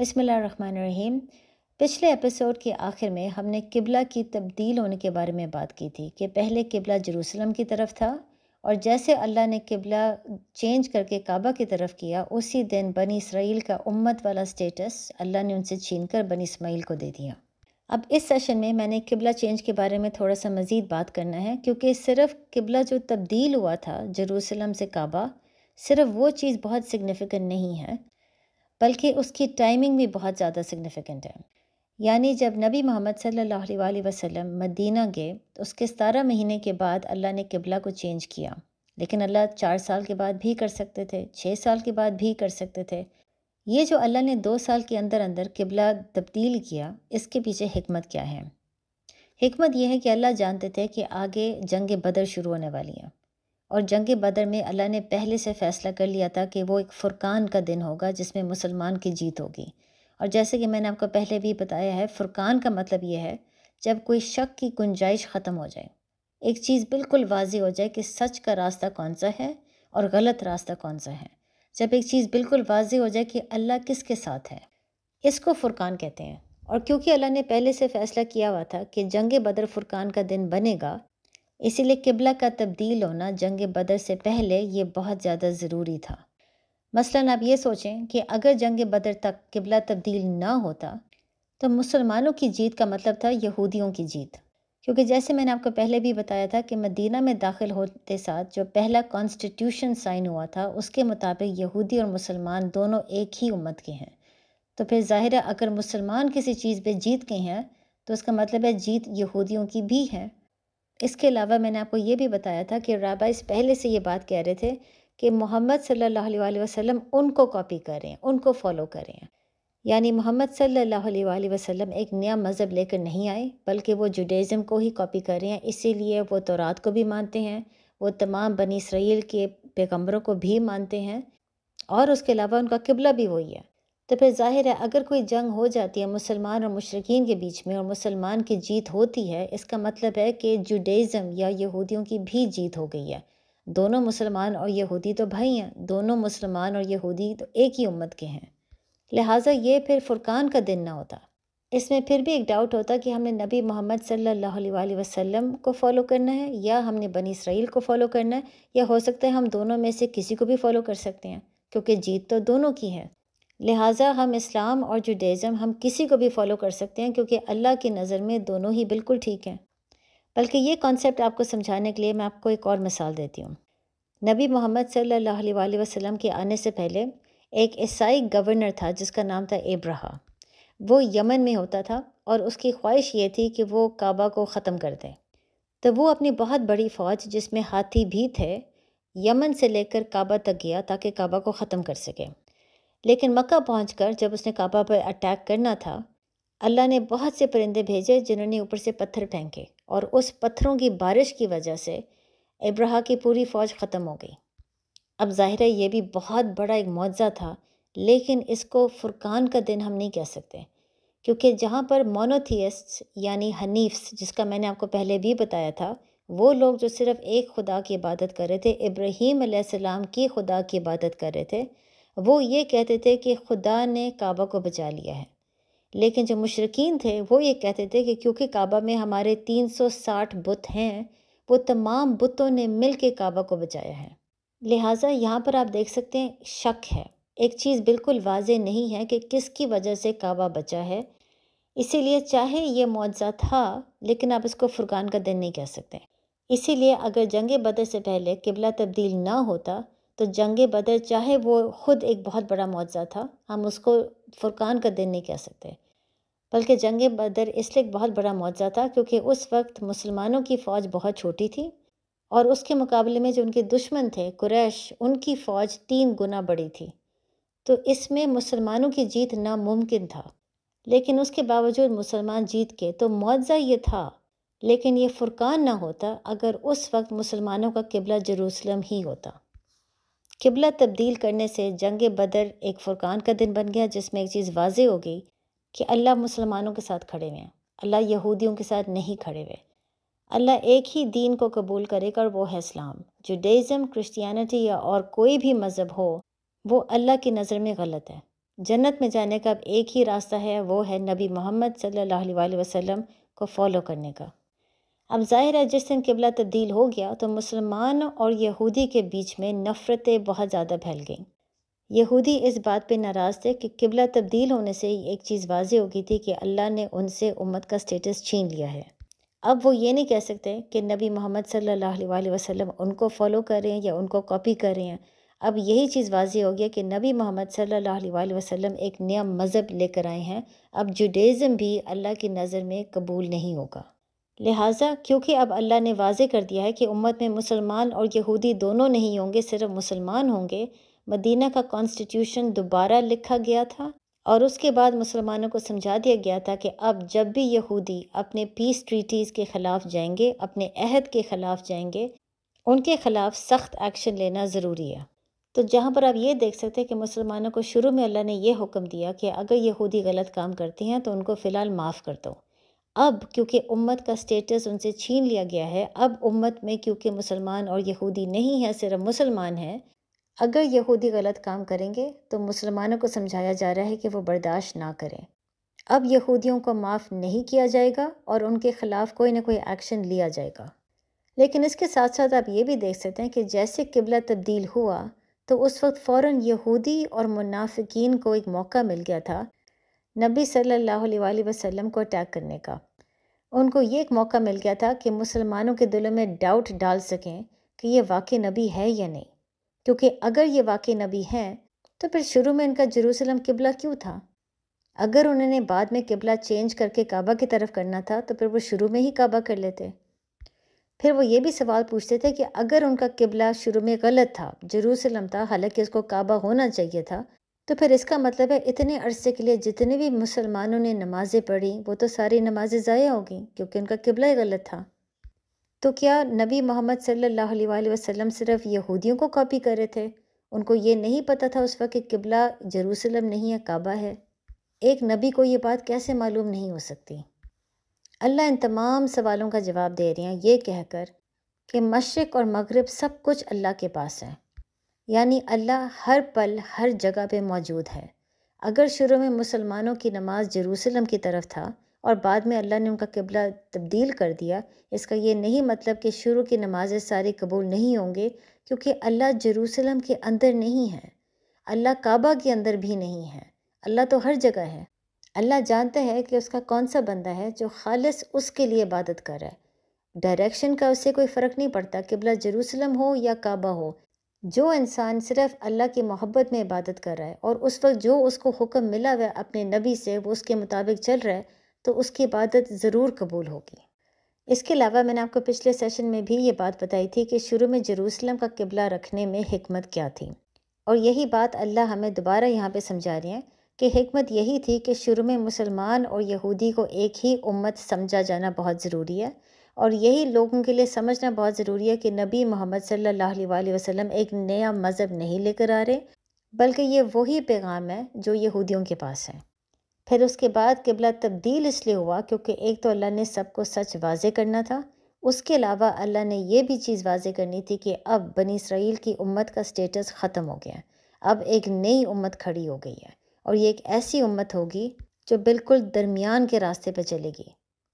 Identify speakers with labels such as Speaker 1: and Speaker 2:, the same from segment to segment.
Speaker 1: बसमीम पिछले एपिसोड के आखिर में हमने किबला की तब्दील होने के बारे में बात की थी कि पहले किबला जरूसलम की तरफ था और जैसे अल्लाह ने किबला चेंज करके काबा की तरफ किया उसी दिन बनी इसराइल का उम्मत वाला स्टेटस अल्लाह ने उनसे छीन कर बनी इसमाइल को दे दिया अब इस सेशन में मैंने किबला चेंज के बारे में थोड़ा सा मज़ीद बात करना है क्योंकि सिर्फ किबला जो तब्दील हुआ था जरूसलम से काबा सिर्फ वो चीज़ बहुत सिग्निफिकेंट नहीं है बल्कि उसकी टाइमिंग भी बहुत ज़्यादा सिग्निफिकेंट है यानी जब नबी मोहम्मद सल्ला वसम मदीना गए तो उसके सतारह महीने के बाद अल्लाह ने किबला को चेंज किया लेकिन अल्लाह चार साल के बाद भी कर सकते थे छः साल के बाद भी कर सकते थे ये जो अल्लाह ने दो साल के अंदर अंदर किबला तब्दील किया इसके पीछे हमत क्या है हमत यह है कि अल्लाह जानते थे कि आगे जंग बदर शुरू होने वाली है और जंग बदर में अल्लाह ने पहले से फ़ैसला कर लिया था कि वो एक फ़ुरकान का दिन होगा जिसमें मुसलमान की जीत होगी और जैसे कि मैंने आपको पहले भी बताया है फ़ुरकान का मतलब ये है जब कोई शक की गुंजाइश ख़त्म हो जाए एक चीज़ बिल्कुल वाजी हो जाए कि सच का रास्ता कौन सा है और गलत रास्ता कौन सा है जब एक चीज़ बिल्कुल वाजी हो जाए कि अल्लाह के साथ है इसको फ़ुरकान कहते हैं और क्योंकि अल्लाह ने पहले से फ़ैसला किया हुआ था कि जंग बदर फ़ुरकान का दिन बनेगा इसीलिए किबला का तब्दील होना जंग बदर से पहले ये बहुत ज़्यादा ज़रूरी था मसलन आप ये सोचें कि अगर जंग बदर तक किबला तब्दील ना होता तो मुसलमानों की जीत का मतलब था यहूदियों की जीत क्योंकि जैसे मैंने आपको पहले भी बताया था कि मदीना में दाखिल होते साथ जो पहला कॉन्स्टिट्यूशन साइन हुआ था उसके मुताबिक यहूदी और मुसलमान दोनों एक ही उम्मत के हैं तो फिर ज़ाहिर है अगर मुसलमान किसी चीज़ पे जीत के हैं तो उसका मतलब है जीत यहूदियों की भी है इसके अलावा मैंने आपको ये भी बताया था कि राबाइस पहले से ये बात कह रहे थे कि मोहम्मद सल्ला वसलम उनको कॉपी करें उनको फॉलो करें यानी मोहम्मद सल्ला वसलम एक नया मज़हब लेकर नहीं आए बल्कि वो जुडेज़म को ही कॉपी कर रहे हैं इसीलिए वो तौरात को भी मानते हैं वो तमाम बनी इसराइल के पैगम्बरों को भी मानते हैं और उसके अलावा उनका किबला भी वही है तो फिर ज़ाहिर है अगर कोई जंग हो जाती है मुसलमान और मुशरकिन के बीच में और मुसलमान की जीत होती है इसका मतलब है कि जुडेज़म या यहूदियों की भी जीत हो गई है दोनों मुसलमान और यहूदी तो भाई हैं दोनों मुसलमान और यहूदी तो एक ही उम्मत के हैं लिहाजा ये फिर फुरकान का दिन ना होता इसमें फिर भी एक डाउट होता कि हमने नबी मोहम्मद सल्ला वसलम को फॉलो करना है या हमने बनी इसराइल को फॉलो करना है या हो सकता है हम दोनों में से किसी को भी फॉलो कर सकते हैं क्योंकि जीत तो दोनों की है लिहाजा हम इस्लाम और जुडेज़म हम किसी को भी फॉलो कर सकते हैं क्योंकि अल्लाह की नज़र में दोनों ही बिल्कुल ठीक हैं बल्कि ये कॉन्सेप्ट आपको समझाने के लिए मैं आपको एक और मिसाल देती हूँ नबी मोहम्मद सल्ला वसलम के आने से पहले एक ईसाई गवर्नर था जिसका नाम था एब्रहा वो यमन में होता था और उसकी ख्वाहिश ये थी कि वो काबा को ख़त्म कर दें तो वो अपनी बहुत बड़ी फ़ौज जिसमें हाथी भी थे यमन से लेकर काबा तक गया ताकि काबा को ख़त्म कर सके लेकिन मक्का पहुंचकर जब उसने काबा पर अटैक करना था अल्लाह ने बहुत से परिंदे भेजे जिन्होंने ऊपर से पत्थर फेंके और उस पत्थरों की बारिश की वजह से इब्राह की पूरी फ़ौज ख़त्म हो गई अब ज़ाहिर है ये भी बहुत बड़ा एक मुआवजा था लेकिन इसको फुरकान का दिन हम नहीं कह सकते क्योंकि जहाँ पर मोनोथियस्ट यानी हनीफ्स जिसका मैंने आपको पहले भी बताया था वो लोग जो सिर्फ़ एक खुदा की इबादत कर रहे थे इब्राहीम सलाम की खुदा की इबादत कर रहे थे वो ये कहते थे कि खुदा ने काबा को बचा लिया है लेकिन जो मुशरकिन थे वो ये कहते थे कि क्योंकि काबा में हमारे 360 बुत हैं वो तमाम बुतों ने मिल के काबा को बचाया है लिहाजा यहाँ पर आप देख सकते हैं शक है एक चीज़ बिल्कुल वाज नहीं है कि किसकी वजह से काबा बचा है इसीलिए चाहे ये मुआवजा था लेकिन आप इसको फुरकान का दिन नहीं कह सकते इसीलिए अगर जंग बदर से पहले किबला तब्दील ना होता तो जंग बदर चाहे वो ख़ुद एक बहुत बड़ा मुआवजा था हम उसको फुरकान का दिन नहीं कह सकते बल्कि जंग बदर इसलिए एक बहुत बड़ा मुआवजा था क्योंकि उस वक्त मुसलमानों की फ़ौज बहुत छोटी थी और उसके मुकाबले में जो उनके दुश्मन थे कुरैश उनकी फ़ौज तीन गुना बड़ी थी तो इसमें मुसलमानों की जीत नामुमकिन था लेकिन उसके बावजूद मुसलमान जीत के तो मुआवजा ये था लेकिन ये फुरकान ना होता अगर उस वक्त मुसलमानों का किबला जरूसलम ही होता किबला तब्दील करने से जंग बदर एक फ़ुरकान का दिन बन गया जिसमें एक चीज़ वाज हो गई कि अल्लाह मुसलमानों के साथ खड़े हुए हैं अल्लाह यहूदियों के साथ नहीं खड़े हुए अल्लाह एक ही दीन को कबूल करेगा और वो है इस्लाम जुडेज़म क्रिश्चियनिटी या और कोई भी मज़हब हो वो अल्लाह की नज़र में गलत है जन्नत में जाने का अब एक ही रास्ता है वो है नबी मोहम्मद सल्ला वसलम को फॉलो करने का अब ज़ाहिर है जिस दिन किबला तब्दील हो गया तो मुसलमान और यहूदी के बीच में नफ़रतें बहुत ज़्यादा फैल गईं यहूदी इस बात पे नाराज़ थे कि किबला तब्दील होने से एक चीज़ वाजी हो गई थी कि अल्लाह ने उनसे उम्मत का स्टेटस छीन लिया है अब वो ये नहीं कह सकते कि नबी मोहम्मद सल्ला वसलम उनको फॉलो कर रहे हैं या उनको कापी कर रहे हैं अब यही चीज़ वाजी हो गया कि नबी मोहम्मद सल्ला वसलम एक नया मज़हब लेकर आए हैं अब जुडेज़म भी अल्लाह की नज़र में कबूल नहीं होगा लिहाजा क्योंकि अब अल्लाह ने वाजे कर दिया है कि उम्मत में मुसलमान और यहूदी दोनों नहीं होंगे सिर्फ मुसलमान होंगे मदीना का कॉन्स्टिट्यूशन दोबारा लिखा गया था और उसके बाद मुसलमानों को समझा दिया गया था कि अब जब भी यहूदी अपने पीस ट्रीटीज़ के ख़िलाफ़ जाएंगे अपने अहद के ख़िलाफ़ जाएंगे उनके ख़िलाफ़ सख्त एक्शन लेना ज़रूरी है तो जहाँ पर आप ये देख सकते हैं कि मुसलमानों को शुरू में अल्लाह ने यह हुक्म दिया कि अगर यहूदी गलत काम करती हैं तो उनको फ़िलहाल माफ़ कर दो अब क्योंकि उम्मत का स्टेटस उनसे छीन लिया गया है अब उम्मत में क्योंकि मुसलमान और यहूदी नहीं है सिर्फ मुसलमान हैं अगर यहूदी गलत काम करेंगे तो मुसलमानों को समझाया जा रहा है कि वो बर्दाश्त ना करें अब यहूदियों को माफ़ नहीं किया जाएगा और उनके ख़िलाफ़ कोई ना कोई एक्शन लिया जाएगा लेकिन इसके साथ साथ आप ये भी देख सकते हैं कि जैसे किबला तब्दील हुआ तो उस वक्त फ़ौर यहूदी और मुनाफिकीन को एक मौका मिल गया था नबी सल्लल्लाहु अलैहि वसल्लम को अटैक करने का उनको ये एक मौका मिल गया था कि मुसलमानों के दिलों में डाउट डाल सकें कि ये वाकई नबी है या नहीं क्योंकि अगर ये वाकई नबी हैं तो फिर शुरू में इनका जरूसलम किबला क्यों था अगर उन्होंने बाद में किबला चेंज करके काबा की तरफ करना था तो फिर वो शुरू में ही काबा कर लेते फिर वो ये भी सवाल पूछते थे कि अगर उनका किबला शुरू में गलत था जरूसलम था हालांकि उसको काबा होना चाहिए था तो फिर इसका मतलब है इतने अरसे के लिए जितने भी मुसलमानों ने नमाज़ें पढ़ी वो तो सारी नमाज़ें ज़ाया हो गई क्योंकि उनका किबला ही गलत था तो क्या नबी मोहम्मद सल्लल्लाहु अलैहि वसल्लम सिर्फ यहूदियों को कॉपी कर रहे थे उनको ये नहीं पता था उस वक्त कि किबला जरूसलम नहीं है काबा है एक नबी को ये बात कैसे मालूम नहीं हो सकती अल्लाह इन तमाम सवालों का जवाब दे रही हैं ये कहकर कि मशरक़ और मगरब सब कुछ अल्लाह के पास है यानी अल्लाह हर पल हर जगह पे मौजूद है अगर शुरू में मुसलमानों की नमाज जरूसलम की तरफ था और बाद में अल्लाह ने उनका किबला तब्दील कर दिया इसका ये नहीं मतलब कि शुरू की नमाज़ें सारे कबूल नहीं होंगे क्योंकि अल्लाह जरूसलम के अंदर नहीं है अल्लाह काबा के अंदर भी नहीं है अल्लाह तो हर जगह है अल्लाह जानता है कि उसका कौन सा बंदा है जो खालस उसके लिए इबादत कर रहा है डायरेक्शन का उससे कोई फ़र्क नहीं पड़ता किबला जरूसलम हो या काबा हो जो इंसान सिर्फ अल्लाह की मोहब्बत में इबादत कर रहा है और उस वक्त जो उसको हुक्म मिला हुआ अपने नबी से वो उसके मुताबिक चल रहा है तो उसकी इबादत ज़रूर कबूल होगी इसके अलावा मैंने आपको पिछले सेशन में भी ये बात बताई थी कि शुरू में जरूसलम का किबला रखने में हमत क्या थी और यही बात अल्लाह हमें दोबारा यहाँ पर समझा रही हैं कि हमत यही थी कि शुरू में मुसलमान और यहूदी को एक ही उम्मत समझा जाना बहुत ज़रूरी है और यही लोगों के लिए समझना बहुत ज़रूरी है कि नबी मोहम्मद सल्लल्लाहु अलैहि वसल्लम एक नया मज़हब नहीं लेकर आ रहे बल्कि ये वही पैगाम है जो यहूदियों के पास है फिर उसके बाद किबला तब्दील इसलिए हुआ क्योंकि एक तो अल्लाह ने सबको सच वाजे करना था उसके अलावा अल्लाह ने यह भी चीज़ वाजे करनी थी कि अब बनी इसराइल की उम्मत का स्टेटस ख़त्म हो गया अब एक नई उम्मत खड़ी हो गई है और ये एक ऐसी उम्मत होगी जो बिल्कुल दरमियान के रास्ते पर चलेगी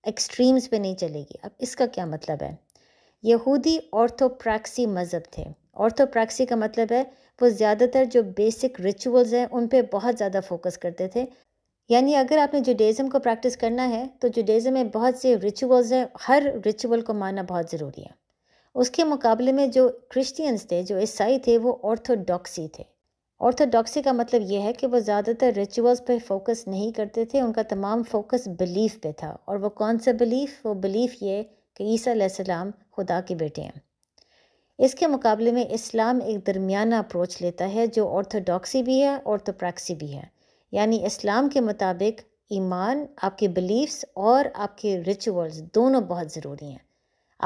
Speaker 1: एक्सट्रीम्स पे नहीं चलेगी अब इसका क्या मतलब है यहूदी ऑर्थोप्रैक्सी मज़हब थे ऑर्थोप्रैक्सी का मतलब है वो ज़्यादातर जो बेसिक रिचुअल्स हैं उन पर बहुत ज़्यादा फोकस करते थे यानी अगर आपने जुडेज़म को प्रैक्टिस करना है तो जुडेज़म में बहुत से रिचुअल्स हैं हर रिचुअल को मानना बहुत ज़रूरी है उसके मुकाबले में जो क्रिश्चियंस थे जो ईसाई थे वो ऑर्थोडॉक्सी थे ऑर्थोडॉक्सी का मतलब यह है कि वो ज़्यादातर रिचुअल्स पे फोकस नहीं करते थे उनका तमाम फोकस बिलीफ पे था और वो कौन सा बिलीफ वो बिलीफ ये कि ईसा सलाम खुदा के बेटे हैं इसके मुकाबले में इस्लाम एक दरमियाना अप्रोच लेता है जो ऑर्थोडॉक्सी भी है ऑर्थोप्रैक्सी भी है यानी इस्लाम के मुताबिक ईमान आपके बिलीफ्स और आपके रिचुअल्स दोनों बहुत ज़रूरी हैं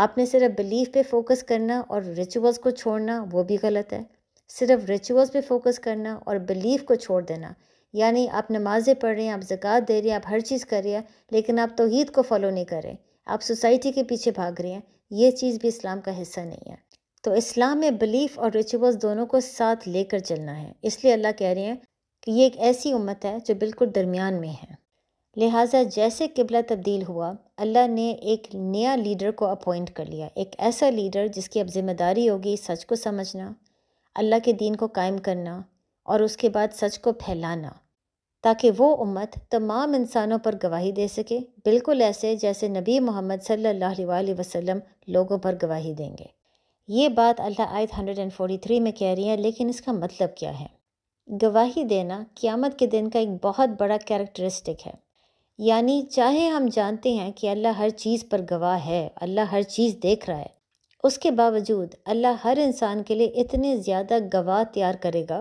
Speaker 1: आपने सिर्फ बिलीफ पे फोकस करना और रिचुअल्स को छोड़ना वो भी गलत है सिर्फ रिचुअल्स पे फोकस करना और बिलीफ को छोड़ देना यानी आप नमाज़ें पढ़ रहे हैं आप ज़क़ात दे रहे हैं आप हर चीज़ कर रहे हैं लेकिन आप तोहद को फॉलो नहीं कर रहे आप सोसाइटी के पीछे भाग रहे हैं ये चीज़ भी इस्लाम का हिस्सा नहीं है तो इस्लाम में बिलीफ और रिचुअल्स दोनों को साथ लेकर चलना है इसलिए अल्लाह कह रहे हैं कि ये एक ऐसी उम्मत है जो बिल्कुल दरमियान में है लिहाजा जैसे किबला तब्दील हुआ अल्लाह ने एक नया लीडर को अपॉइंट कर लिया एक ऐसा लीडर जिसकी अब जिम्मेदारी होगी सच को समझना अल्लाह के दीन को कायम करना और उसके बाद सच को फैलाना ताकि वो उम्मत तमाम इंसानों पर गवाही दे सके बिल्कुल ऐसे जैसे नबी मोहम्मद सल्ला वसम लोगों पर गवाही देंगे ये बात अल्लाह आयत 143 में कह रही है लेकिन इसका मतलब क्या है गवाही देना क़्यामत के दिन का एक बहुत बड़ा कैरेक्टरिस्टिक है यानी चाहे हम जानते हैं कि अल्लाह हर चीज़ पर गवाह है अल्लाह हर चीज़ देख रहा है उसके बावजूद अल्लाह हर इंसान के लिए इतने ज़्यादा गवाह तैयार करेगा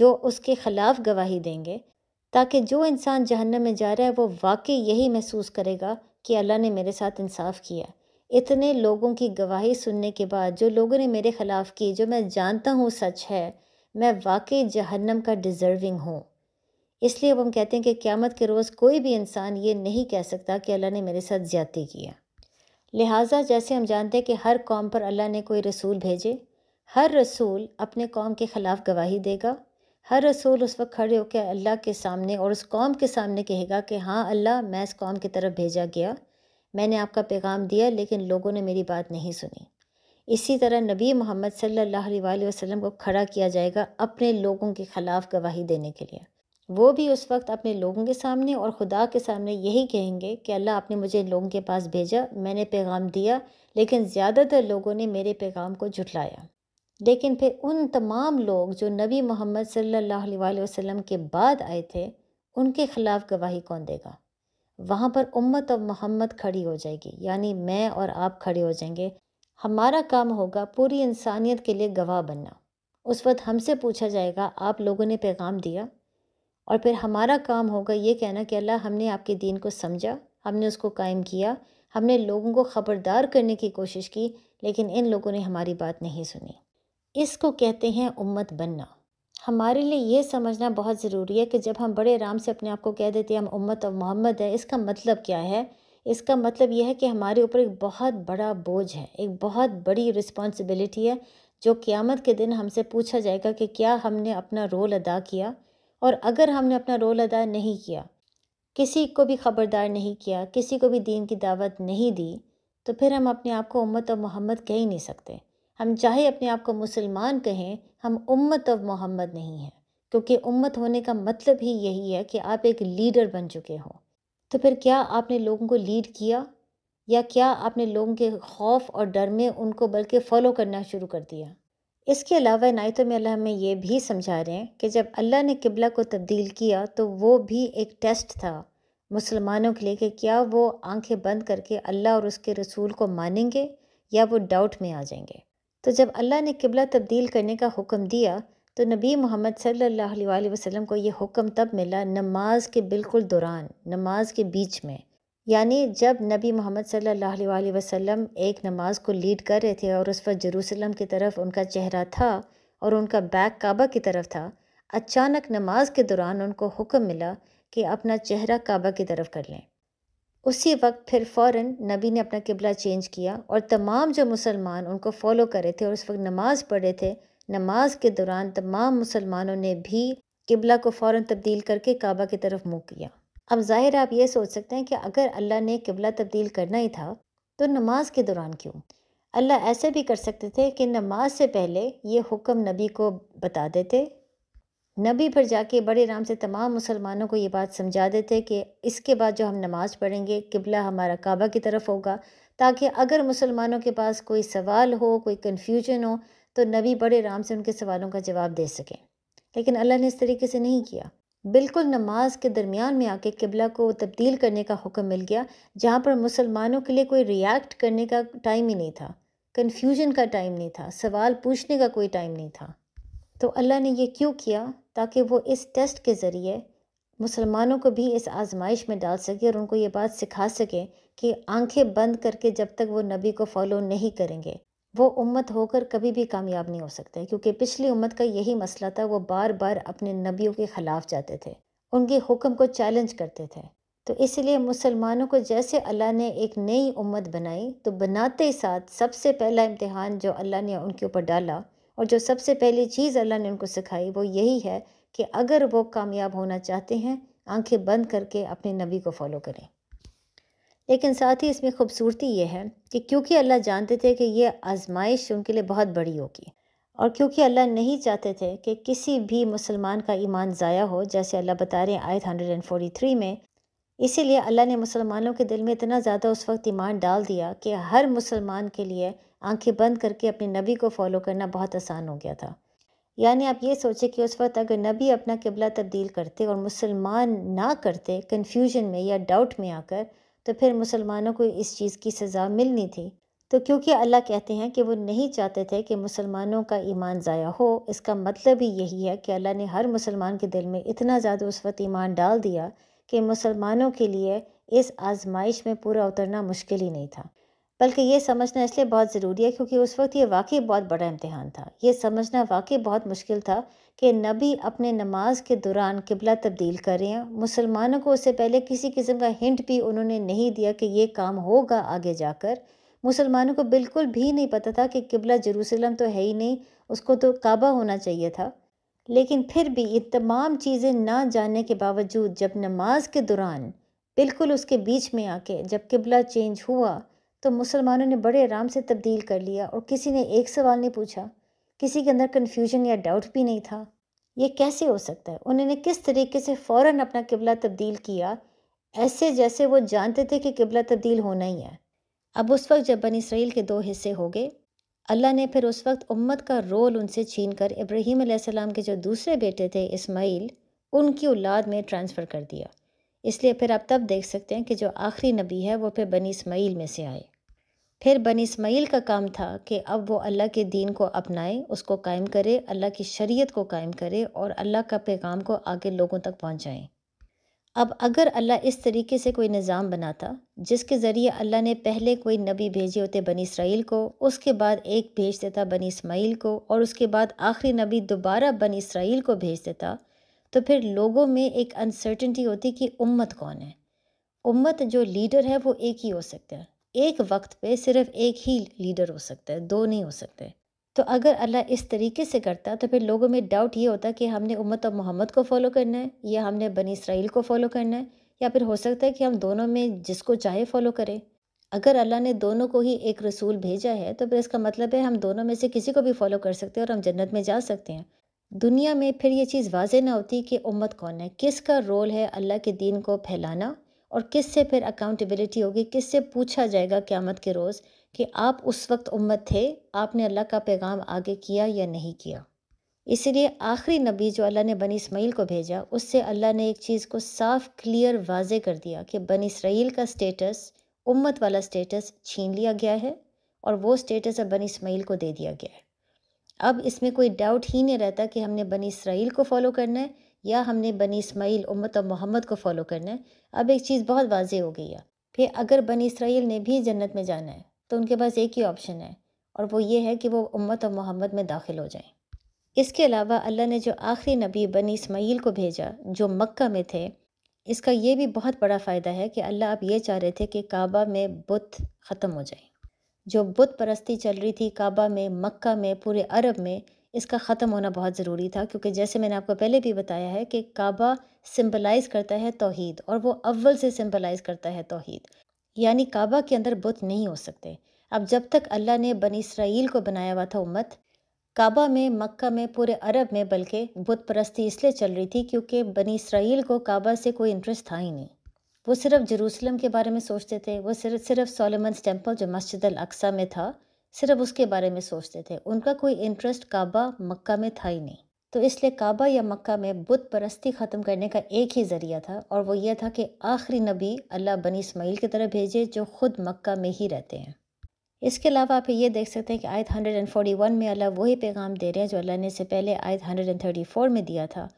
Speaker 1: जो उसके ख़िलाफ़ गवाही देंगे ताकि जो इंसान जहन्नम में जा रहा है वो वाकई यही महसूस करेगा कि अल्लाह ने मेरे साथ इंसाफ किया इतने लोगों की गवाही सुनने के बाद जो लोगों ने मेरे ख़िलाफ़ की जो मैं जानता हूँ सच है मैं वाकई जहन्नम का डिज़र्विंग हूँ इसलिए अब हम कहते हैं कि क़्यामत के रोज़ कोई भी इंसान ये नहीं कह सकता कि अल्लाह ने मेरे साथ ज़्यादी किया लिहाजा जैसे हम जानते हैं कि हर कौम पर अल्लाह ने कोई रसूल भेजे हर रसूल अपने कौम के ख़िलाफ़ गवाही देगा हर रसूल उस वक्त खड़े होकर अल्लाह के सामने और उस कौम के सामने कहेगा कि हाँ अल्लाह मैं इस कौम की तरफ भेजा गया मैंने आपका पैगाम दिया लेकिन लोगों ने मेरी बात नहीं सुनी इसी तरह नबी मोहम्मद सल्लल्लाहु अलैहि वसल्लम को खड़ा किया जाएगा अपने लोगों के ख़िलाफ़ गवाही देने के लिए वो भी उस वक्त अपने लोगों के सामने और खुदा के सामने यही कहेंगे कि अल्लाह आपने मुझे लोगों के पास भेजा मैंने पैगाम दिया लेकिन ज़्यादातर लोगों ने मेरे पैगाम को जुटलाया लेकिन फिर उन तमाम लोग जो नबी मोहम्मद सल्लल्लाहु अलैहि वसल्लम के बाद आए थे उनके ख़िलाफ़ गवाही कौन देगा वहाँ पर उम्मत और मोहम्मद खड़ी हो जाएगी यानी मैं और आप खड़े हो जाएंगे हमारा काम होगा पूरी इंसानियत के लिए गवाह बनना उस वक्त हमसे पूछा जाएगा आप लोगों ने पैगाम दिया और फिर हमारा काम होगा ये कहना कि अल्लाह हमने आपके दीन को समझा हमने उसको कायम किया हमने लोगों को ख़बरदार करने की कोशिश की लेकिन इन लोगों ने हमारी बात नहीं सुनी इसको कहते हैं उम्मत बनना हमारे लिए ये समझना बहुत ज़रूरी है कि जब हम बड़े आराम से अपने आप को कह देते हैं हम उम्मत और मोहम्मद है इसका मतलब क्या है इसका मतलब यह है कि हमारे ऊपर एक बहुत बड़ा बोझ है एक बहुत बड़ी रिस्पॉन्सिबिलिटी है जो क़्यामत के दिन हमसे पूछा जाएगा कि क्या हमने अपना रोल अदा किया और अगर हमने अपना रोल अदा नहीं किया किसी को भी ख़बरदार नहीं किया किसी को भी दीन की दावत नहीं दी तो फिर हम अपने आप को उम्मत और मोहम्मद कह ही नहीं सकते हम चाहे अपने आप को मुसलमान कहें हम उम्मत और मोहम्मद नहीं हैं क्योंकि उम्मत होने का मतलब ही यही है कि आप एक लीडर बन चुके हो तो फिर क्या आपने लोगों को लीड किया या क्या आपने लोगों के खौफ और डर में उनको बल्कि फॉलो करना शुरू कर दिया इसके अलावा नायतों में अल्लाह हमें यह भी समझा रहे हैं कि जब अल्लाह ने किबला को तब्दील किया तो वो भी एक टेस्ट था मुसलमानों के लिए कि क्या वो आंखें बंद करके अल्लाह और उसके रसूल को मानेंगे या वो डाउट में आ जाएंगे तो जब अल्लाह ने किबला तब्दील करने का हुक्म दिया तो नबी मोहम्मद सल्ला वसम को ये हुक्म तब मिला नमाज के बिल्कुल दौरान नमाज के बीच में यानी जब नबी मोहम्मद सल्लल्लाहु अलैहि वसल्लम एक नमाज को लीड कर रहे थे और उस वक्त जरूसलम की तरफ उनका चेहरा था और उनका बैग काबा की तरफ था अचानक नमाज के दौरान उनको हुक्म मिला कि अपना चेहरा काबा की तरफ कर लें उसी वक्त फिर फ़ौर नबी ने अपना किबला चेंज किया और तमाम जो मुसलमान उनको फॉलो कर रहे थे और उस वक्त नमाज पढ़ रहे थे नमाज के दौरान तमाम मुसलमानों ने भी किबला को फ़ौर तब्दील करके काबा की तरफ मुँह किया अब ज़ाहिर आप ये सोच सकते हैं कि अगर अल्लाह ने किबला तब्दील करना ही था तो नमाज के दौरान क्यों अल्लाह ऐसे भी कर सकते थे कि नमाज से पहले ये हुक्म नबी को बता देते नबी पर जाके बड़े आराम से तमाम मुसलमानों को ये बात समझा देते कि इसके बाद जो हम नमाज पढ़ेंगे किबला हमारा काबा की तरफ होगा ताकि अगर मुसलमानों के पास कोई सवाल हो कोई कन्फ्यूजन हो तो नबी बड़े आराम से उनके सवालों का जवाब दे सकें लेकिन अल्लाह ने इस तरीके से नहीं किया बिल्कुल नमाज के दरमियान में आके किबला को तब्दील करने का हुक्म मिल गया जहाँ पर मुसलमानों के लिए कोई रिएक्ट करने का टाइम ही नहीं था कन्फ्यूजन का टाइम नहीं था सवाल पूछने का कोई टाइम नहीं था तो अल्लाह ने ये क्यों किया ताकि वो इस टेस्ट के ज़रिए मुसलमानों को भी इस आजमाइश में डाल सके और उनको ये बात सिखा सके कि आंखें बंद करके जब तक वो नबी को फॉलो नहीं करेंगे वो उम्मत होकर कभी भी कामयाब नहीं हो सकते क्योंकि पिछली उम्मत का यही मसला था वो बार बार अपने नबियों के ख़िलाफ़ जाते थे उनके हुक्म को चैलेंज करते थे तो इसलिए मुसलमानों को जैसे अल्लाह ने एक नई उम्मत बनाई तो बनाते ही साथ सबसे पहला इम्तहान जो अल्लाह ने उनके ऊपर डाला और जो सबसे पहली चीज़ अल्लाह ने उनको सिखाई वो यही है कि अगर वो कामयाब होना चाहते हैं आंखें बंद करके अपने नबी को फॉलो करें लेकिन साथ ही इसमें खूबसूरती ये है कि क्योंकि अल्लाह जानते थे कि यह आजमाइश उनके लिए बहुत बड़ी होगी और क्योंकि अल्लाह नहीं चाहते थे कि किसी भी मुसलमान का ईमान ज़ाया हो जैसे अल्लाह बता रहे हैं आयत 143 में इसीलिए अल्लाह ने मुसलमानों के दिल में इतना ज़्यादा उस वक्त ईमान डाल दिया कि हर मुसलमान के लिए आंखें बंद करके अपने नबी को फॉलो करना बहुत आसान हो गया था यानी आप ये सोचें कि उस वक्त अगर नबी अपना किबला तब्दील करते और मुसलमान ना करते कन्फ्यूजन में या डाउट में आकर तो फिर मुसलमानों को इस चीज़ की सज़ा मिलनी थी तो क्योंकि अल्लाह कहते हैं कि वो नहीं चाहते थे कि मुसलमानों का ईमान ज़ाया हो इसका मतलब ही यही है कि अल्लाह ने हर मुसलमान के दिल में इतना ज़्यादा उस वक्त ईमान डाल दिया कि मुसलमानों के लिए इस आजमाइश में पूरा उतरना मुश्किल ही नहीं था बल्कि ये समझना इसलिए बहुत ज़रूरी है क्योंकि उस वक्त ये वाकई बहुत बड़ा इम्तहान था ये समझना वाकई बहुत मुश्किल था कि नबी अपने नमाज के दौरान किबला तब्दील कर रहे हैं मुसलमानों को उससे पहले किसी किस्म का हिंट भी उन्होंने नहीं दिया कि ये काम होगा आगे जाकर मुसलमानों को बिल्कुल भी नहीं पता था कि किबला जरूसलम तो है ही नहीं उसको तो काबा होना चाहिए था लेकिन फिर भी ये तमाम चीज़ें ना जानने के बावजूद जब नमाज के दौरान बिल्कुल उसके बीच में आके जब किबला चेंज हुआ तो मुसलमानों ने बड़े आराम से तब्दील कर लिया और किसी ने एक सवाल नहीं पूछा किसी के अंदर कन्फ्यूजन या डाउट भी नहीं था ये कैसे हो सकता है उन्होंने किस तरीके से फ़ौर अपना किबला तब्दील किया ऐसे जैसे वो जानते थे कि किबला तब्दील होना ही है अब उस वक्त जब बन इसराइल के दो हिस्से हो गए अल्लाह ने फिर उस वक्त उम्मत का रोल उनसे छीन कर इब्राहीम सलाम के जो दूसरे बेटे थे इस्माइल उनकी औलाद में ट्रांसफ़र कर दिया इसलिए फिर आप तब देख सकते हैं कि जो आखिरी नबी है वो फिर बनी इसमाइल में से आए फिर बन इसमाइल का काम था कि अब वो अल्लाह के दीन को अपनाए उसको कायम करे अल्लाह की शरीयत को कायम करे और अल्लाह का पैगाम को आगे लोगों तक पहुँचाएँ अब अगर अल्लाह इस तरीके से कोई निज़ाम बनाता जिसके ज़रिए अल्लाह ने पहले कोई नबी भेजे होते बनी इसराइल को उसके बाद एक भेज देता बनी इसमाइल को और उसके बाद आखिरी नबी दोबारा बनी इसराइल को भेज देता तो फिर लोगों में एक अनसर्टनटी होती कि उम्मत कौन है उम्मत जो लीडर है वो एक ही हो सकता है एक वक्त पे सिर्फ एक ही लीडर हो सकता है दो नहीं हो सकते तो अगर अल्लाह इस तरीके से करता तो फिर लोगों में डाउट ये होता कि हमने उम्मत और मोहम्मद को फॉलो करना है या हमने बनी इसराइल को फॉलो करना है या फिर हो सकता है कि हम दोनों में जिसको चाहे फॉलो करें अगर अल्लाह ने दोनों को ही एक रसूल भेजा है तो फिर इसका मतलब है हम दोनों में से किसी को भी फॉलो कर सकते हैं और हम जन्नत में जा सकते हैं दुनिया में फिर ये चीज़ वाजे ना होती कि उम्मत कौन है किसका रोल है अल्लाह के दीन को फैलाना और किस से फिर अकाउंटेबिलिटी होगी किससे पूछा जाएगा क़्यामत के रोज़ कि आप उस वक्त उम्मत थे आपने अल्लाह का पैगाम आगे किया या नहीं किया इसलिए आखिरी नबी जो अल्लाह ने बनी इसमाइल को भेजा उससे अल्लाह ने एक चीज़ को साफ क्लियर वाजे कर दिया कि बन इसराइल का स्टेटस उम्मत वाला स्टेटस छीन लिया गया है और वो स्टेटस अब बन इसमाइल को दे दिया गया है अब इसमें कोई डाउट ही नहीं रहता कि हमने बन इसराइल को फॉलो करना है या हमने बनी इसमाइल उम्मत और मोहम्मद को फॉलो करना है अब एक चीज़ बहुत वाजे हो गई है फिर अगर बनी इसराइल ने भी जन्नत में जाना है तो उनके पास एक ही ऑप्शन है और वो ये है कि वो उम्मत और मोहम्मद में दाखिल हो जाएं इसके अलावा अल्लाह ने जो आखिरी नबी बनी इसमाइल को भेजा जो मक्का में थे इसका ये भी बहुत बड़ा फ़ायदा है कि अल्लाह अब ये चाह रहे थे कि काबा में बुत ख़त्म हो जाए जो बुत परस्ती चल रही थी काबा में मक्का में पूरे अरब में इसका ख़त्म होना बहुत ज़रूरी था क्योंकि जैसे मैंने आपको पहले भी बताया है कि काबा सिम्बलाइज़ करता है तोहद और वो अव्वल से सिम्बलाइज़ करता है तोहद यानी काबा के अंदर बुत नहीं हो सकते अब जब तक अल्लाह ने बनी इसराइल को बनाया हुआ था उम्मत काबा में मक्का में पूरे अरब में बल्कि बुत परस्ती इसलिए चल रही थी क्योंकि बनी इसराइल को काबा से कोई इंटरेस्ट था ही नहीं वो सिर्फ जरूसलम के बारे में सोचते थे वो सिर्फ सिर्फ सोलमन टेम्पल जो मस्जिद अल अक्सा में था सिर्फ उसके बारे में सोचते थे उनका कोई इंटरेस्ट काबा मक्का में था ही नहीं तो इसलिए काबा या मक्का में बुत परस्ती ख़त्म करने का एक ही ज़रिया था और वो यह था कि आखिरी नबी अल्लाह बनी इसमाइल की तरफ भेजे जो ख़ुद मक्का में ही रहते हैं इसके अलावा आप ये देख सकते हैं कि आयत 141 में अल्लाह वही पैगाम दे रहे हैं जो अल्लाह ने इससे पहले आयत 134 में दिया था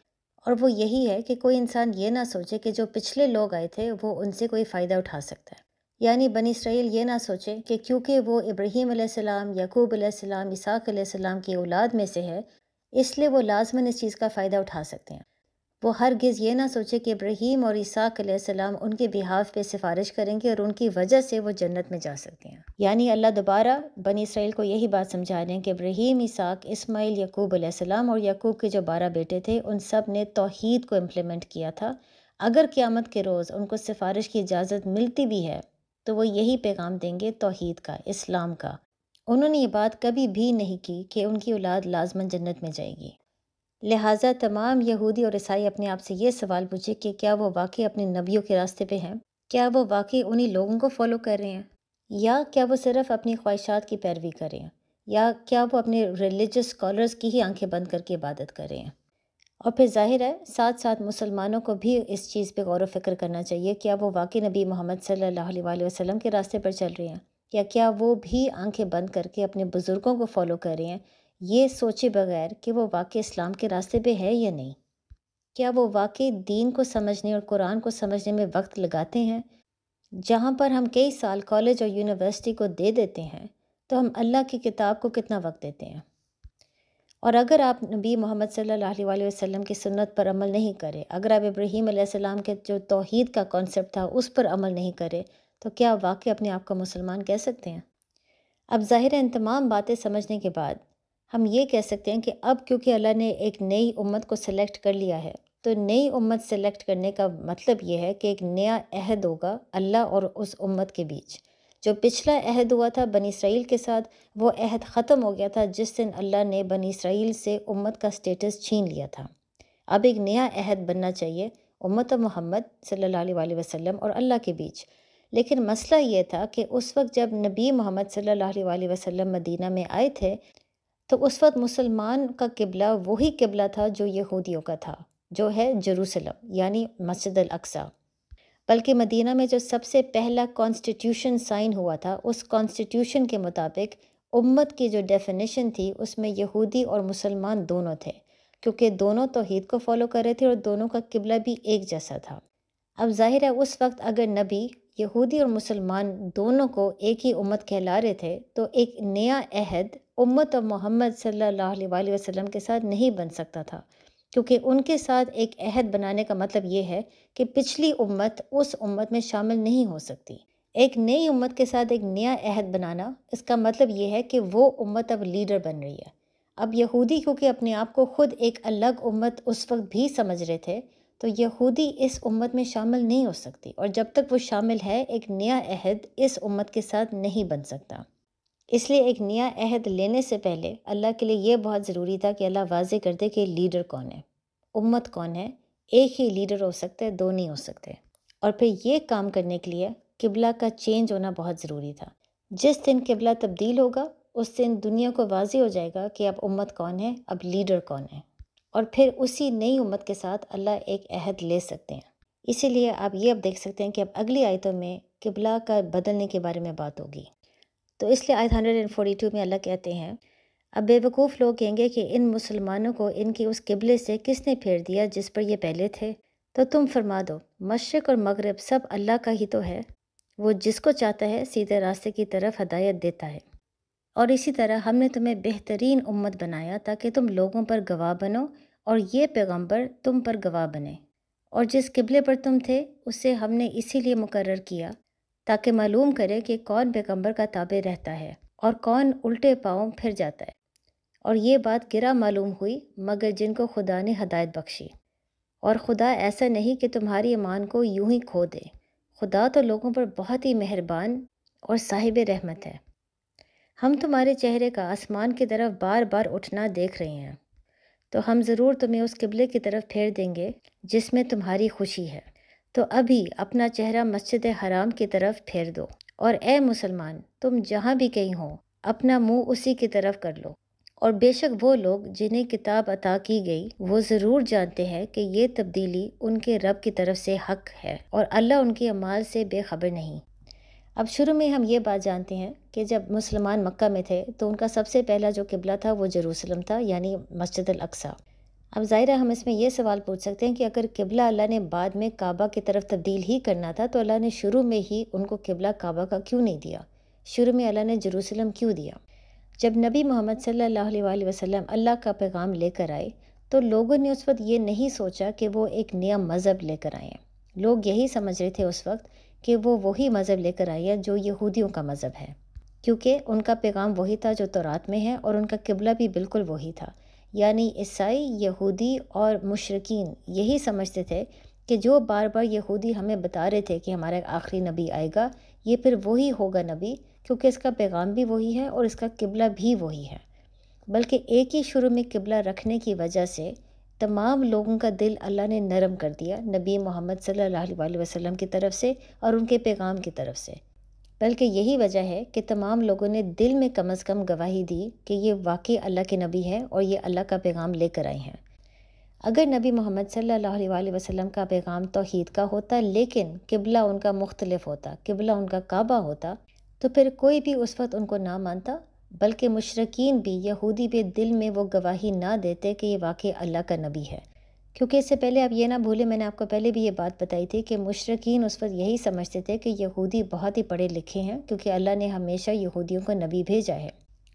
Speaker 1: और वो यही है कि कोई इंसान ये ना सोचे कि जो पिछले लोग आए थे वो उनसे कोई फ़ायदा उठा सकता है यानी बनी इसराइल ये ना सोचे कि क्योंकि वो इब्राहीम आसमाम यकूब आसमाम इसाक की औलाद में से है इसलिए वो लाजमन इस चीज़ का फ़ायदा उठा सकते हैं वो हरगिज़ ये ना सोचे कि इब्राहीम और इसाक उनके बिहाफ पे सिफारिश करेंगे और उनकी वजह से वो जन्नत में जा सकते हैं यानी अल्लाह दोबारा बनी इसराइल को यही बात समझा रहे हैं कि इब्राहिम इसाक इसमाइल यकूब आसमाम और यकूब के जो बारह बेटे थे उन सब ने तोहद को इम्प्लीमेंट किया था अगर क़्यामत के रोज़ उनको सिफारिश की इजाज़त मिलती भी है तो वो यही पैगाम देंगे तोहद का इस्लाम का उन्होंने ये बात कभी भी नहीं की कि उनकी औलाद लाजमन जन्नत में जाएगी लिहाजा तमाम यहूदी और ईसाई अपने आप से ये सवाल पूछे कि क्या वो वाकई अपने नबियों के रास्ते पे हैं क्या वो वाकई उन्हीं लोगों को फॉलो कर रहे हैं या क्या वो सिर्फ अपनी ख्वाहिशात की पैरवी कर रहे हैं या क्या वो अपने रिलीजस स्कॉलर्स की ही आंखें बंद करके इबादत कर रहे हैं और फिर जाहिर है साथ साथ मुसलमानों को भी इस चीज़ पे गौर व करना चाहिए क्या वो वाकई नबी मोहम्मद सल्ला वसम के रास्ते पर चल रहे हैं या क्या वो भी आंखें बंद करके अपने बुज़ुर्गों को फॉलो कर रहे हैं ये सोचे बगैर कि वो वाकई इस्लाम के रास्ते पे है या नहीं क्या वो वाकई दीन को समझने और कुरान को समझने में वक्त लगाते हैं जहाँ पर हम कई साल कॉलेज और यूनिवर्सिटी को दे देते हैं तो हम अल्लाह की किताब को कितना वक्त देते हैं और अगर आप नबी मोहम्मद सल्लल्लाहु अलैहि वसल्लम की सुन्नत पर अमल नहीं करें अगर आप इब्राहीम के जो तोहद का कॉन्सेप्ट था उस पर अमल नहीं करें तो क्या वाकई अपने आप को मुसलमान कह सकते हैं अब ज़ाहिर इन तमाम बातें समझने के बाद हम ये कह सकते हैं कि अब क्योंकि अल्लाह ने एक नई उम्मत को सिलेक्ट कर लिया है तो नई उम्मत सेलेक्ट करने का मतलब यह है कि एक नया अहद होगा अल्लाह और उस उम्मत के बीच जो पिछला अहद हुआ था बनी इसराइल के साथ वो अहद ख़त्म हो गया था जिस दिन अल्लाह ने बनी इसराइल से उम्मत का स्टेटस छीन लिया था अब एक नया अहद बनना चाहिए उम्मत मोहम्मद सल्ला वसम और अल्लाह के बीच लेकिन मसला ये था कि उस वक्त जब नबी मोहम्मद सल्ला वसम मदीना में आए थे तो उस वक्त मुसलमान का किबला वही किबला था जो यहूदियों का था जो है जरूसलम यानी मस्जिद अक्सा बल्कि मदीना में जो सबसे पहला कॉन्स्टिट्यूशन साइन हुआ था उस कॉन्स्टिट्यूशन के मुताबिक उम्मत की जो डेफिनेशन थी उसमें यहूदी और मुसलमान दोनों थे क्योंकि दोनों तोहद को फॉलो कर रहे थे और दोनों का किबला भी एक जैसा था अब जाहिर है उस वक्त अगर नबी यहूदी और मुसलमान दोनों को एक ही उम्मत कहला रहे थे तो एक नया अहद उम्मत और मोहम्मद सल्ला वसलम के साथ नहीं बन सकता था क्योंकि उनके साथ एक अहद बनाने का मतलब ये है कि पिछली उम्मत उस उम्मत में शामिल नहीं हो सकती एक नई उम्मत के साथ एक नया अहद बनाना इसका मतलब ये है कि वो उम्मत अब लीडर बन रही है अब यहूदी क्योंकि अपने आप को ख़ुद एक अलग उम्मत उस वक्त भी समझ रहे थे तो यहूदी इस उम्मत में शामिल नहीं हो सकती और जब तक वो शामिल है एक नया अहद इस उम्मत के साथ नहीं बन सकता इसलिए एक नया अहद लेने से पहले अल्लाह के लिए यह बहुत ज़रूरी था कि अल्लाह वाज कर दे कि लीडर कौन है उम्मत कौन है एक ही लीडर हो सकता है दो नहीं हो सकते और फिर ये काम करने के लिए किबला का चेंज होना बहुत ज़रूरी था जिस दिन किबला तब्दील होगा उस दिन दुनिया को वाजी हो जाएगा कि अब उम्मत कौन है अब लीडर कौन है और फिर उसी नई उम्मत के साथ अल्लाह एक अहद ले सकते हैं इसीलिए आप ये अब देख सकते हैं कि अब अगली आयतों में किबला का बदलने के बारे में बात होगी तो इसलिए आयत हंड्रेड एंड फोर्टी टू में अल्लाह कहते हैं अब बेवकूफ़ लोग कहेंगे कि इन मुसलमानों को इनके उस किबले से किसने फेर दिया जिस पर ये पहले थे तो तुम फरमा दो मशरक़ और मगरब सब अल्लाह का ही तो है वो जिसको चाहता है सीधे रास्ते की तरफ हदायत देता है और इसी तरह हमने तुम्हें बेहतरीन उम्मत बनाया ताकि तुम लोगों पर गवाह बनो और ये पैगंबर तुम पर गवाह बने और जिस किबले पर तुम थे उसे हमने इसीलिए मुकर किया ताकि मालूम करे कि कौन पैगम्बर का ताबे रहता है और कौन उल्टे पाँव फिर जाता है और ये बात गिरा मालूम हुई मगर जिनको खुदा ने हदायत बख्शी और खुदा ऐसा नहीं कि तुम्हारी ईमान को यूं ही खो दे खुदा तो लोगों पर बहुत ही मेहरबान और साहिब रहमत है हम तुम्हारे चेहरे का आसमान की तरफ बार बार उठना देख रहे हैं तो हम ज़रूर तुम्हें उस किबले की तरफ फेर देंगे जिसमें तुम्हारी खुशी है तो अभी अपना चेहरा मस्जिद हराम की तरफ फेर दो और ए मुसलमान तुम जहाँ भी कहीं हो अपना मुंह उसी की तरफ कर लो और बेशक वो लोग जिन्हें किताब अता की गई वो ज़रूर जानते हैं कि ये तब्दीली उनके रब की तरफ से हक है और अल्लाह उनके अमाल से बेखबर नहीं अब शुरू में हम ये बात जानते हैं कि जब मुसलमान मक्का में थे तो उनका सबसे पहला जो किबला था वो जरूसलम था यानी मस्जिद अक्सा अब ज़ाहिर हम इसमें यह सवाल पूछ सकते हैं कि अगर किबला अल्लाह ने बाद में काबा की तरफ तब्दील ही करना था तो अल्लाह ने शुरू में ही उनको किबला काबा का क्यों नहीं दिया शुरू में अल्लाह ने जरूसलम क्यों दिया जब नबी मोहम्मद सल्लल्लाहु अलैहि वसल्लम अल्लाह का पैगाम लेकर आए तो लोगों ने उस वक्त ये नहीं सोचा कि वो एक नया मज़हब लेकर आए हैं लोग यही समझ रहे थे उस वक्त कि वो वही मज़हब लेकर आए हैं जो यहूदियों का मज़हब है क्योंकि उनका पैगाम वही था जो तौरात में है और उनका किबला भी बिल्कुल वही था यानी ईसाई यहूदी और मुशरकिन यही समझते थे कि जो बार बार यहूदी हमें बता रहे थे कि हमारा आखिरी नबी आएगा ये फिर वही होगा नबी क्योंकि इसका पैगाम भी वही है और इसका किबला भी वही है बल्कि एक ही शुरू में किबला रखने की वजह से तमाम लोगों का दिल अल्लाह ने नरम कर दिया नबी मोहम्मद सल्लल्लाहु अलैहि वसल्लम की तरफ से और उनके पैगाम की तरफ से बल्कि यही वजह है कि तमाम लोगों ने दिल में कम अज़ कम गवाही दी कि ये वाकई अल्लाह के नबी है और ये अल्लाह का पैगाम लेकर आए हैं अगर नबी मोहम्मद सल्लल्लाहु अलैहि वसल्लम का पैगाम तोहहीद का होता लेकिन किबला उनका मुख्तलफ होता किबला उनका काबा होता तो फिर कोई भी उस वक्त उनको ना मानता बल्कि मुशरकिन भी यहूदी भी दिल में वो गवाही ना देते कि ये वाकई अल्लाह का नबी है क्योंकि इससे पहले आप ये ना भूलें मैंने आपको पहले भी ये बात बताई थी कि मुशरकिन उस वक्त यही समझते थे कि यहूदी बहुत ही पढ़े लिखे हैं क्योंकि अल्लाह ने हमेशा यहूदियों को नबी भेजा है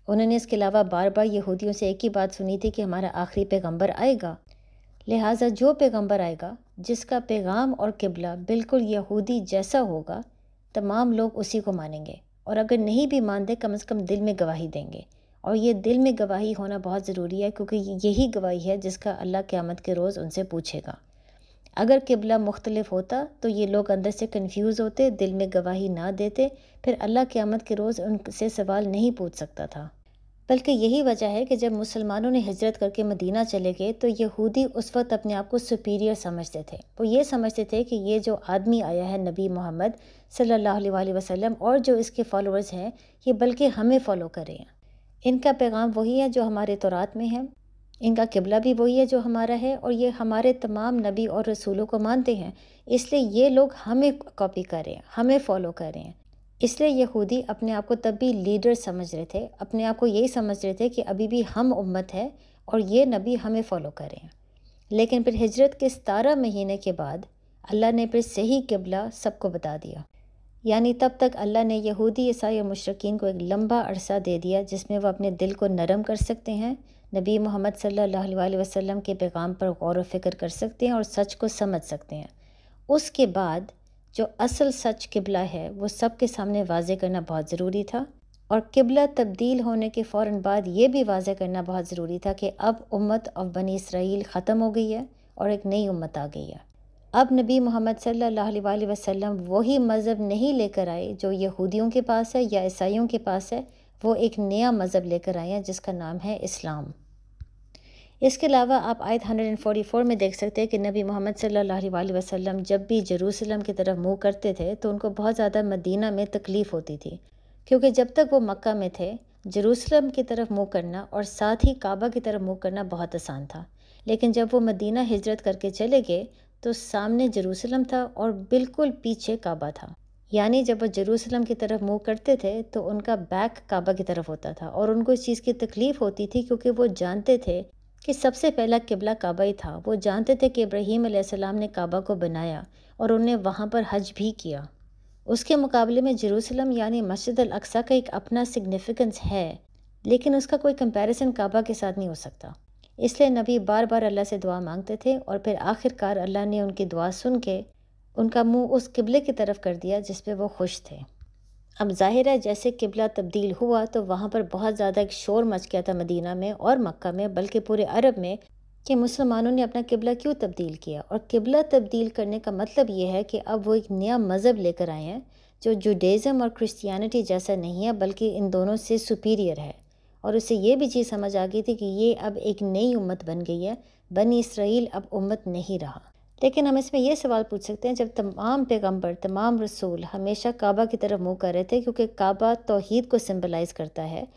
Speaker 1: उन्होंने इसके अलावा बार बार यहूदियों से एक ही बात सुनी थी कि हमारा आखिरी पैगम्बर आएगा लिहाजा जो पैगम्बर आएगा जिसका पैगाम और किबला बिल्कुल यहूदी जैसा होगा तमाम लोग उसी को मानेंगे और अगर नहीं भी मानते कम अज़ कम दिल में गवाही देंगे और ये दिल में गवाही होना बहुत ज़रूरी है क्योंकि यही गवाही है जिसका अल्लाह क़्यामत के रोज़ उनसे पूछेगा अगर किबला मुख्तलिफ होता तो ये लोग अंदर से कन्फ्यूज़ होते दिल में गवाही ना देते फिर अल्लाह क़्यामत के रोज़ उनसे सवाल नहीं पूछ सकता था बल्कि यही वजह है कि जब मुसलमानों ने हिजरत करके मदीना चले गए तो यहूदी उस वक्त अपने आप को सुपीरियर समझते थे वो ये समझते थे कि ये जो आदमी आया है नबी मोहम्मद सल्लल्लाहु अलैहि वसल्लम और जो इसके फॉलोअर्स हैं ये बल्कि हमें फॉलो करें इनका पैगाम वही है जो हमारे तौरात में है इनका किबला भी वही है जो हमारा है और ये हमारे तमाम नबी और रसूलों को मानते हैं इसलिए ये लोग हमें कॉपी कर रहे हैं हमें फॉलो कर रहे हैं इसलिए यहूदी अपने आप को तब भी लीडर समझ रहे थे अपने आप को यही समझ रहे थे कि अभी भी हम उम्मत है और ये नबी हमें फ़ॉलो कर रहे हैं लेकिन फिर हिजरत के सतारह महीने के बाद अल्लाह ने फिर सही किबला सबको बता दिया यानी तब तक अल्लाह ने यहूदी ईसाई और मशरकिन को एक लंबा अरसा दे दिया जिसमें वह अपने दिल को नरम कर सकते हैं नबी मोहम्मद सल्लल्लाहु अलैहि वसल्लम के पैगाम पर गौर वफ़िक्र कर सकते हैं और सच को समझ सकते हैं उसके बाद जो असल सच किबला है वो सब के सामने वाज करना बहुत ज़रूरी था और किबला तब्दील होने के फ़ौर बाद ये भी वाज करना बहुत ज़रूरी था कि अब उम्मत और बनी इसराइल ख़त्म हो गई है और एक नई उम्मत आ गई है अब नबी मोहम्मद सल्ला वसम वही मज़हब नहीं लेकर आए जो यहूदियों के पास है या ईसाइयों के पास है वो एक नया मज़हब लेकर आए हैं जिसका नाम है इस्लाम इसके अलावा आप आयत 144 में देख सकते हैं कि नबी मोहम्मद सल्ला वसम जब भी जरूसलम की तरफ मुँह करते थे तो उनको बहुत ज़्यादा मदीना में तकलीफ़ होती थी क्योंकि जब तक वो मक्का में थे जरूसलम की तरफ मुँह करना और साथ ही काबा की तरफ मुँह करना बहुत आसान था लेकिन जब वो मदीना हिजरत करके चले गए तो सामने जरूसलम था और बिल्कुल पीछे काबा था यानी जब वो जरूसलम की तरफ मूव करते थे तो उनका बैक काबा की तरफ होता था और उनको इस चीज़ की तकलीफ़ होती थी क्योंकि वो जानते थे कि सबसे पहला किबला काबा ही था वो जानते थे कि इब्राहीम ने काबा को बनाया और उन्हें वहाँ पर हज भी किया उसके मुकाबले में जरूसलम यानी मस्जिद अल अक्सा का एक अपना सिग्निफिकेंस है लेकिन उसका कोई कंपैरिजन काबा के साथ नहीं हो सकता इसलिए नबी बार बार अल्लाह से दुआ मांगते थे और फिर आखिरकार अल्लाह ने उनकी दुआ सुन के उनका मुंह उस किबले की तरफ कर दिया जिस पे वो खुश थे अब ज़ाहिर है जैसे किबला तब्दील हुआ तो वहाँ पर बहुत ज़्यादा एक शोर मच गया था मदीना में और मक्का में बल्कि पूरे अरब में कि मुसलमानों ने अपना किबला क्यों तब्दील किया और किबला तब्दील करने का मतलब ये है कि अब वो एक नया मज़हब लेकर आए हैं जो जुडेज़म और क्रिश्चियनिटी जैसा नहीं है बल्कि इन दोनों से सुपीरियर है और उसे ये भी चीज़ समझ आ गई थी कि ये अब एक नई उम्मत बन गई है बनी इसराइल अब उम्मत नहीं रहा लेकिन हम इसमें यह सवाल पूछ सकते हैं जब तमाम पैगम्बर तमाम रसूल हमेशा काबा की तरफ मुँह कर रहे थे क्योंकि काबा तोहद को सिम्बलाइज़ करता है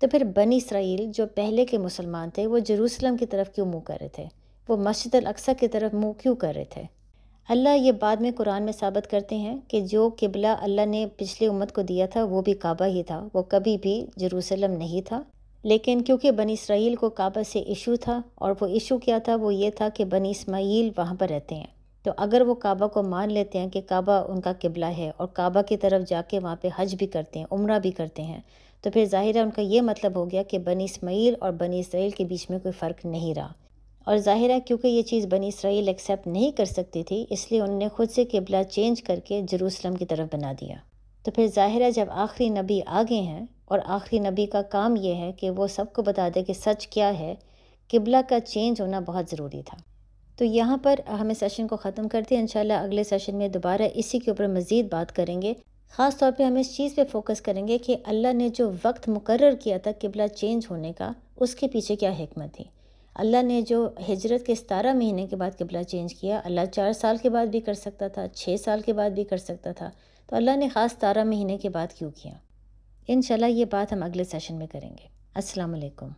Speaker 1: तो फिर बनी इसराइल जो पहले के मुसलमान थे वो जरूसलम की तरफ क्यों मुँह कर रहे थे वो मस्जिद अक्सर की तरफ मुँह क्यों कर रहे थे अल्लाह ये बाद में कुरान में साबित करते हैं कि जो किबला अल्लाह ने पिछली उम्मत को दिया था वो भी काबा ही था वो कभी भी जरूसलम नहीं था लेकिन क्योंकि बनी इसराइल को काबा से इशू था और वो इशू क्या था वो ये था कि बनी इसमाइल वहाँ पर रहते हैं तो अगर वो काबा को मान लेते हैं कि काबा उनका किबला है और काबा की तरफ जाके वहाँ पे हज भी करते हैं उम्र भी करते हैं तो फिर ज़ाहिर है उनका ये मतलब हो गया कि बनी इसमाइल और बनी इसराइल के बीच में कोई फ़र्क नहीं रहा और ज़ाहिर है क्योंकि ये चीज़ बनी इसराइल एक्सेप्ट नहीं कर सकती थी इसलिए उनने ख़ुद से किबला चेंज करके जरूसलम की तरफ बना दिया तो फिर ज़ाहिर है जब आखिरी नबी आ गए हैं और आखिरी नबी का काम यह है कि वो सबको बता दे कि सच क्या है किबला का चेंज होना बहुत ज़रूरी था तो यहाँ पर हम इस सेशन को ख़त्म करते हैं इंशाल्लाह अगले सेशन में दोबारा इसी के ऊपर मज़ीद बात करेंगे ख़ास तौर पे हम इस चीज़ पे फोकस करेंगे कि अल्लाह ने जो वक्त मुकर किया था किबला चेंज होने का उसके पीछे क्या हमत थी अल्लाह ने जो हिजरत के सतारह महीने के बाद किबला चेंज किया अल्लाह चार साल के बाद भी कर सकता था छः साल के बाद भी कर सकता था तो अल्लाह ने ख़ास तारह महीने के बाद क्यों किया इन ये बात हम अगले सेशन में करेंगे असलकम